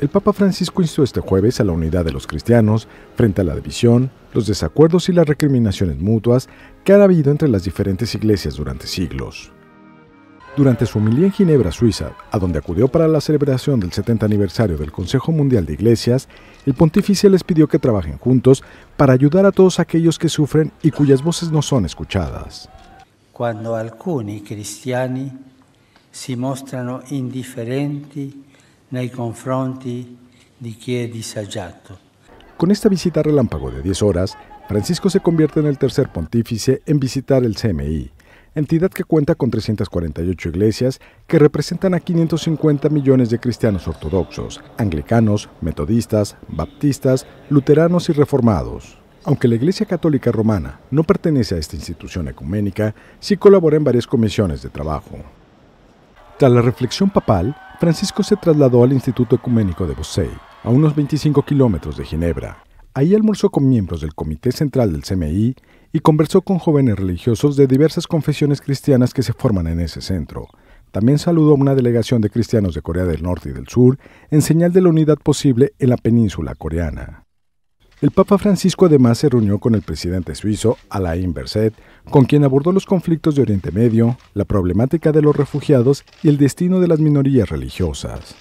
el Papa Francisco instó este jueves a la unidad de los cristianos frente a la división, los desacuerdos y las recriminaciones mutuas que ha habido entre las diferentes iglesias durante siglos. Durante su homilía en Ginebra, Suiza, a donde acudió para la celebración del 70 aniversario del Consejo Mundial de Iglesias, el pontífice les pidió que trabajen juntos para ayudar a todos aquellos que sufren y cuyas voces no son escuchadas. Cuando algunos cristianos se muestran indiferentes con esta visita relámpago de 10 horas, Francisco se convierte en el tercer pontífice en visitar el CMI, entidad que cuenta con 348 iglesias que representan a 550 millones de cristianos ortodoxos, anglicanos, metodistas, baptistas, luteranos y reformados. Aunque la Iglesia Católica Romana no pertenece a esta institución ecuménica, sí colabora en varias comisiones de trabajo. Tras la reflexión papal, Francisco se trasladó al Instituto Ecuménico de Bosey, a unos 25 kilómetros de Ginebra. Ahí almorzó con miembros del Comité Central del CMI y conversó con jóvenes religiosos de diversas confesiones cristianas que se forman en ese centro. También saludó a una delegación de cristianos de Corea del Norte y del Sur en señal de la unidad posible en la península coreana. El Papa Francisco además se reunió con el presidente suizo Alain Berset, con quien abordó los conflictos de Oriente Medio, la problemática de los refugiados y el destino de las minorías religiosas.